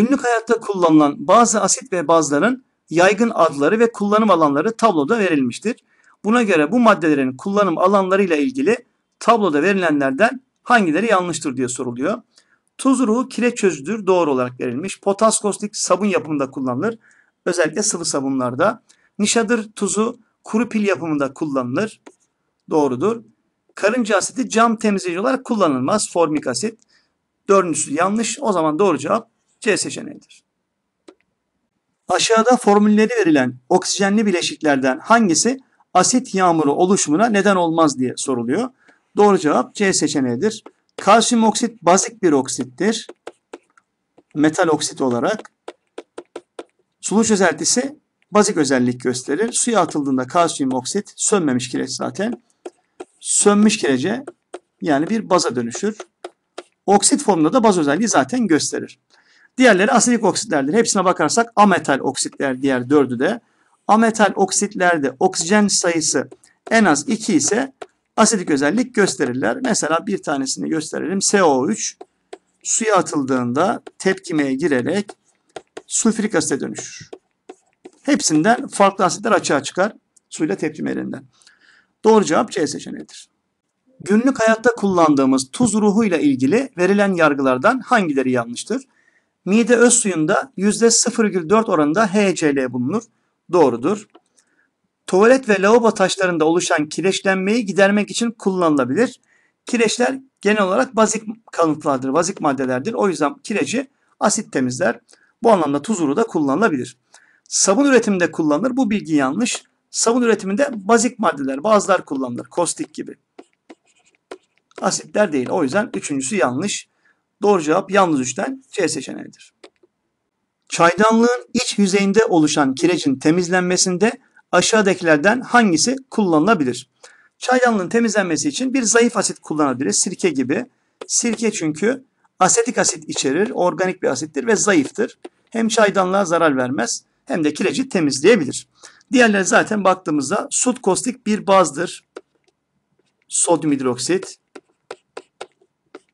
Günlük hayatta kullanılan bazı asit ve bazların yaygın adları ve kullanım alanları tabloda verilmiştir. Buna göre bu maddelerin kullanım alanları ile ilgili tabloda verilenlerden hangileri yanlıştır diye soruluyor. Tuz ruhu kireç çözüdür doğru olarak verilmiş. Potas kostik sabun yapımında kullanılır. Özellikle sıvı sabunlarda. Nişadır tuzu kuru pil yapımında kullanılır. Doğrudur. Karınca asidi cam temizleyici olarak kullanılmaz. Formik asit. Dördüncüsü yanlış. O zaman doğru cevap C seçeneğidir. Aşağıda formülleri verilen oksijenli bileşiklerden hangisi asit yağmuru oluşumuna neden olmaz diye soruluyor. Doğru cevap C seçeneğidir. Kalsiyum oksit bazik bir oksittir. Metal oksit olarak. Sulu çözeltisi bazik özellik gösterir. Suya atıldığında kalsiyum oksit sönmemiş kireç zaten. Sönmüş kirece yani bir baza dönüşür. Oksit formunda da baz özelliği zaten gösterir. Diğerleri asidik oksitlerdir. Hepsine bakarsak ametal oksitler diğer dördü de. Ametal oksitlerde oksijen sayısı en az 2 ise asidik özellik gösterirler. Mesela bir tanesini gösterelim. SO3 suya atıldığında tepkimeye girerek sülfürik asite dönüşür. Hepsinden farklı asitler açığa çıkar suyla tepkimelerinden. Doğru cevap C seçeneğidir. Günlük hayatta kullandığımız tuz ruhu ile ilgili verilen yargılardan hangileri yanlıştır? Mide öz suyunda %0,4 oranında HCl bulunur. Doğrudur. Tuvalet ve lavabo taşlarında oluşan kireçlenmeyi gidermek için kullanılabilir. Kireçler genel olarak bazik kalıntılardır, bazik maddelerdir. O yüzden kireci asit temizler. Bu anlamda tuzuru da kullanılabilir. Sabun üretiminde kullanılır. Bu bilgi yanlış. Sabun üretiminde bazik maddeler, bazılar kullanılır. Kostik gibi. Asitler değil. O yüzden üçüncüsü yanlış. Doğru cevap yalnız üçten C seçeneğidir. Çaydanlığın iç yüzeyinde oluşan kirecin temizlenmesinde aşağıdakilerden hangisi kullanılabilir? Çaydanlığın temizlenmesi için bir zayıf asit kullanabiliriz. Sirke gibi. Sirke çünkü asetik asit içerir. Organik bir asittir ve zayıftır. Hem çaydanlığa zarar vermez hem de kireci temizleyebilir. Diğerleri zaten baktığımızda sut kostik bir bazdır. Sodyum hidroksit,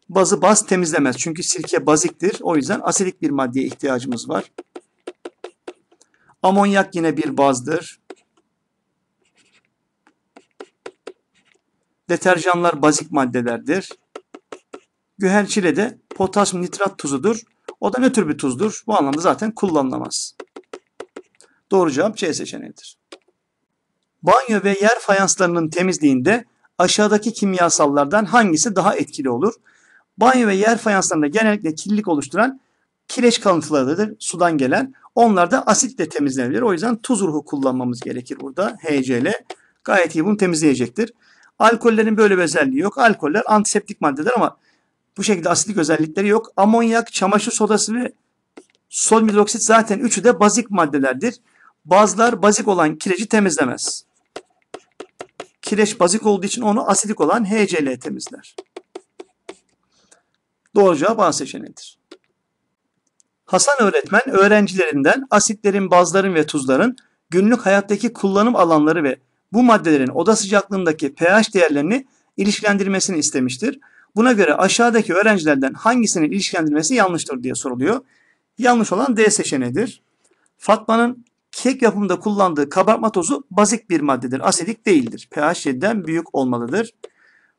bazı baz temizlemez. Çünkü sirke baziktir. O yüzden asidik bir maddeye ihtiyacımız var. Amonyak yine bir bazdır. Deterjanlar bazik maddelerdir. Güherçile de potasyum nitrat tuzudur. O da ne tür bir tuzdur. Bu anlamda zaten kullanılamaz. Doğru cevap C seçeneğidir. Banyo ve yer fayanslarının temizliğinde aşağıdaki kimyasallardan hangisi daha etkili olur? Banyo ve yer fayanslarında genellikle kirlilik oluşturan kireç kalıntılarıdır sudan gelen. Onlar da asitle temizlenebilir. O yüzden tuz ruhu kullanmamız gerekir burada HCl. Gayet iyi bunu temizleyecektir. Alkollerin böyle bir özelliği yok. Alkoller antiseptik maddeler ama bu şekilde asitlik özellikleri yok. Amonyak, çamaşır sodası ve sol hidroksit zaten üçü de bazik maddelerdir. Bazlar bazik olan kireci temizlemez. Kireç bazik olduğu için onu asidik olan HCl temizler. Doğru cevap A seçeneğidir. Hasan öğretmen öğrencilerinden asitlerin, bazların ve tuzların günlük hayattaki kullanım alanları ve bu maddelerin oda sıcaklığındaki pH değerlerini ilişkilendirmesini istemiştir. Buna göre aşağıdaki öğrencilerden hangisinin ilişkilendirmesi yanlıştır diye soruluyor. Yanlış olan D seçeneğidir. Fatma'nın kek yapımında kullandığı kabartma tozu bazik bir maddedir. Asidik değildir. pH 7'den büyük olmalıdır.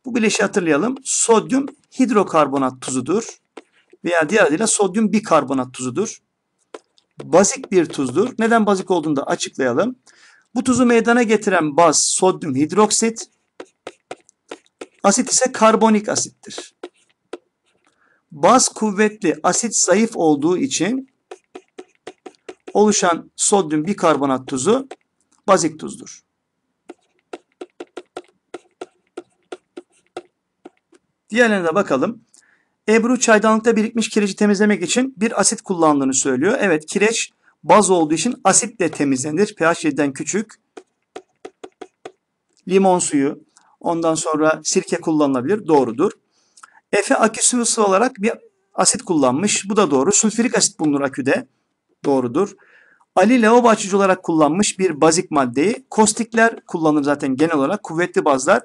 Bu bileşi hatırlayalım. Sodyum hidrokarbonat tuzudur veya diğer adıyla sodyum bikarbonat tuzudur. Bazik bir tuzdur. Neden bazik olduğunu da açıklayalım. Bu tuzu meydana getiren baz sodyum hidroksit, asit ise karbonik asittir. Baz kuvvetli, asit zayıf olduğu için oluşan sodyum bikarbonat tuzu bazik tuzdur. Diğerlerine de bakalım. Ebru çaydanlıkta birikmiş kireci temizlemek için bir asit kullandığını söylüyor. Evet kireç baz olduğu için asitle temizlenir. pH 7'den küçük. Limon suyu ondan sonra sirke kullanılabilir. Doğrudur. Efe akü sıvısı olarak bir asit kullanmış. Bu da doğru. Sülfürik asit bulunur aküde. Doğrudur. Ali lavabo açıcı olarak kullanmış bir bazik maddeyi. Kostikler kullanır zaten genel olarak. Kuvvetli bazlar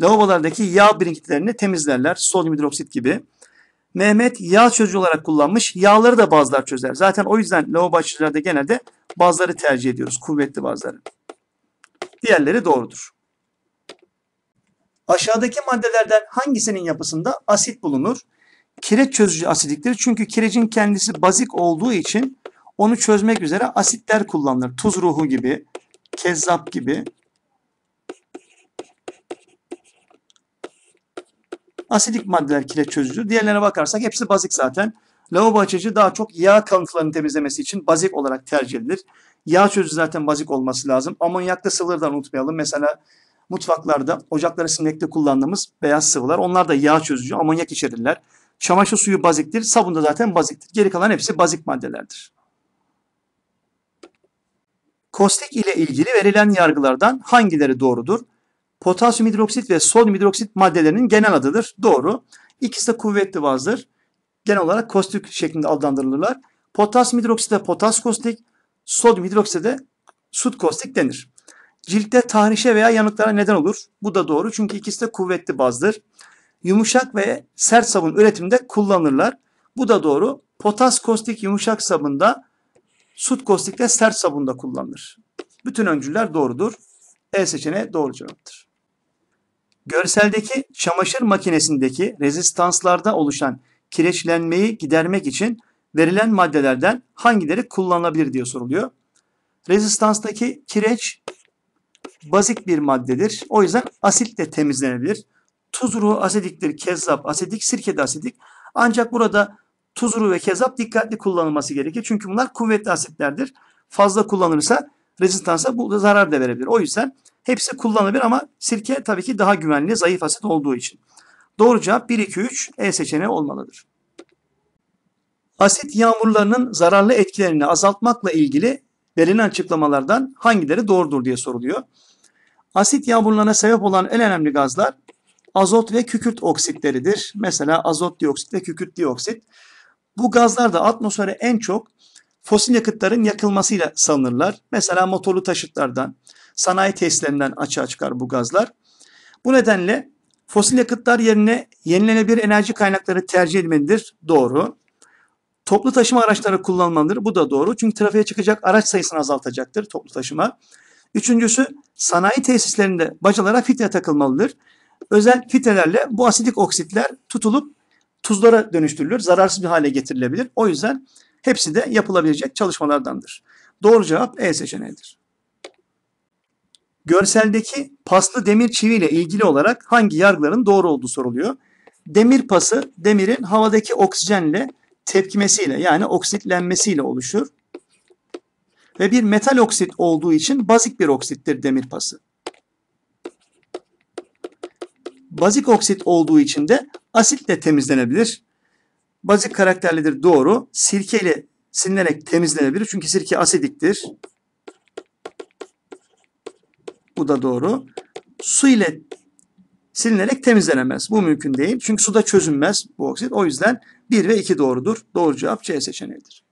lavabolardaki yağ biriktilerini temizlerler. Sodyum hidroksit gibi. Mehmet yağ çözücü olarak kullanmış. Yağları da bazılar çözer. Zaten o yüzden lavabo açıcılarda genelde bazıları tercih ediyoruz. Kuvvetli bazıları. Diğerleri doğrudur. Aşağıdaki maddelerden hangisinin yapısında asit bulunur? Kireç çözücü asidiktir Çünkü kirecin kendisi bazik olduğu için onu çözmek üzere asitler kullanılır. Tuz ruhu gibi, kezzap gibi, Asidik maddeler kile çözücü. Diğerlerine bakarsak hepsi bazik zaten. Lavabo açıcı daha çok yağ kalıntılarını temizlemesi için bazik olarak tercih edilir. Yağ çözücü zaten bazik olması lazım. Amonyaklı sıvılardan unutmayalım. Mesela mutfaklarda ocakları silmekte kullandığımız beyaz sıvılar. Onlar da yağ çözücü, amonyak içerirler. Çamaşır suyu baziktir, sabun da zaten baziktir. Geri kalan hepsi bazik maddelerdir. Kostik ile ilgili verilen yargılardan hangileri doğrudur? Potasyum hidroksit ve sodyum hidroksit maddelerinin genel adıdır. Doğru. İkisi de kuvvetli bazdır. Genel olarak kostik şeklinde adlandırılırlar. Potasyum de potas kostik, sodyum hidroksit de sut kostik denir. Ciltte tahrişe veya yanıklara neden olur. Bu da doğru çünkü ikisi de kuvvetli bazdır. Yumuşak ve sert sabun üretiminde kullanırlar. Bu da doğru. Potas kostik yumuşak sabunda, sut kostik de sert sabunda kullanılır. Bütün öncüler doğrudur. E seçeneği doğru cevaptır. Görseldeki çamaşır makinesindeki rezistanslarda oluşan kireçlenmeyi gidermek için verilen maddelerden hangileri kullanılabilir diye soruluyor. Rezistanstaki kireç bazik bir maddedir. O yüzden asitle temizlenebilir. Tuz asidiktir, kezzap asidik, sirke de asidik. Ancak burada tuz ve kezzap dikkatli kullanılması gerekir. Çünkü bunlar kuvvetli asitlerdir. Fazla kullanılırsa rezistansa bu zarar da verebilir. O yüzden Hepsi kullanılabilir ama sirke tabii ki daha güvenli zayıf asit olduğu için. Doğru cevap 1, 2, 3 E seçeneği olmalıdır. Asit yağmurlarının zararlı etkilerini azaltmakla ilgili verilen açıklamalardan hangileri doğrudur diye soruluyor. Asit yağmurlarına sebep olan en önemli gazlar azot ve kükürt oksitleridir. Mesela azot dioksit ve kükürt dioksit. Bu gazlar da atmosfere en çok fosil yakıtların yakılmasıyla salınırlar. Mesela motorlu taşıtlardan, sanayi tesislerinden açığa çıkar bu gazlar. Bu nedenle fosil yakıtlar yerine yenilenebilir enerji kaynakları tercih edilmelidir. Doğru. Toplu taşıma araçları kullanılmalıdır. Bu da doğru. Çünkü trafiğe çıkacak araç sayısını azaltacaktır toplu taşıma. Üçüncüsü sanayi tesislerinde bacalara filtre takılmalıdır. Özel filtrelerle bu asidik oksitler tutulup tuzlara dönüştürülür. Zararsız bir hale getirilebilir. O yüzden Hepsi de yapılabilecek çalışmalardandır. Doğru cevap E seçeneğidir. Görseldeki paslı demir çiviyle ilgili olarak hangi yargıların doğru olduğu soruluyor. Demir pası demirin havadaki oksijenle tepkimesiyle yani oksitlenmesiyle oluşur. Ve bir metal oksit olduğu için bazik bir oksittir demir pası. Bazik oksit olduğu için de asitle temizlenebilir. Bazik karakterlidir doğru. Sirke ile silinerek temizlenebilir. Çünkü sirke asidiktir. Bu da doğru. Su ile silinerek temizlenemez. Bu mümkün değil. Çünkü suda çözünmez bu oksit. O yüzden 1 ve 2 doğrudur. Doğru cevap C seçeneğidir.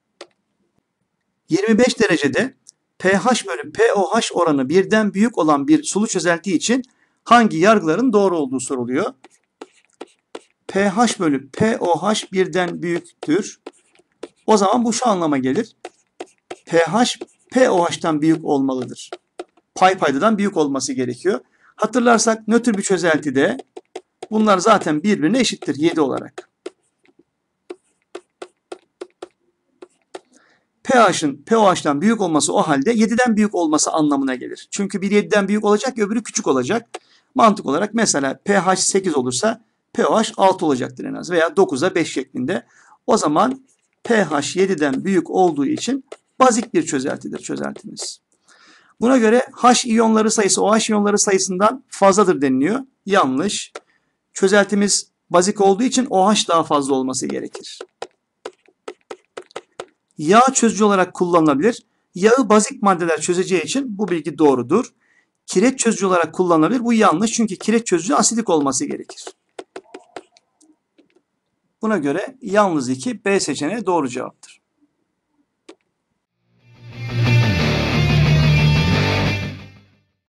25 derecede pH bölü POH oranı birden büyük olan bir sulu çözelti için hangi yargıların doğru olduğu soruluyor pH bölü pOH birden büyüktür. O zaman bu şu anlama gelir. pH pOH'tan büyük olmalıdır. Pay paydadan büyük olması gerekiyor. Hatırlarsak nötr bir çözeltide bunlar zaten birbirine eşittir 7 olarak. pH'ın pOH'dan büyük olması o halde 7'den büyük olması anlamına gelir. Çünkü bir 7'den büyük olacak öbürü küçük olacak. Mantık olarak mesela pH 8 olursa pH 6 olacaktır en az veya 9'a 5 şeklinde. O zaman pH 7'den büyük olduğu için bazik bir çözeltidir çözeltimiz. Buna göre H iyonları sayısı OH iyonları sayısından fazladır deniliyor. Yanlış. Çözeltimiz bazik olduğu için OH daha fazla olması gerekir. Yağ çözücü olarak kullanılabilir. Yağı bazik maddeler çözeceği için bu bilgi doğrudur. Kireç çözücü olarak kullanılabilir. Bu yanlış çünkü kireç çözücü asidik olması gerekir. Buna göre yalnız 2 B seçeneği doğru cevaptır.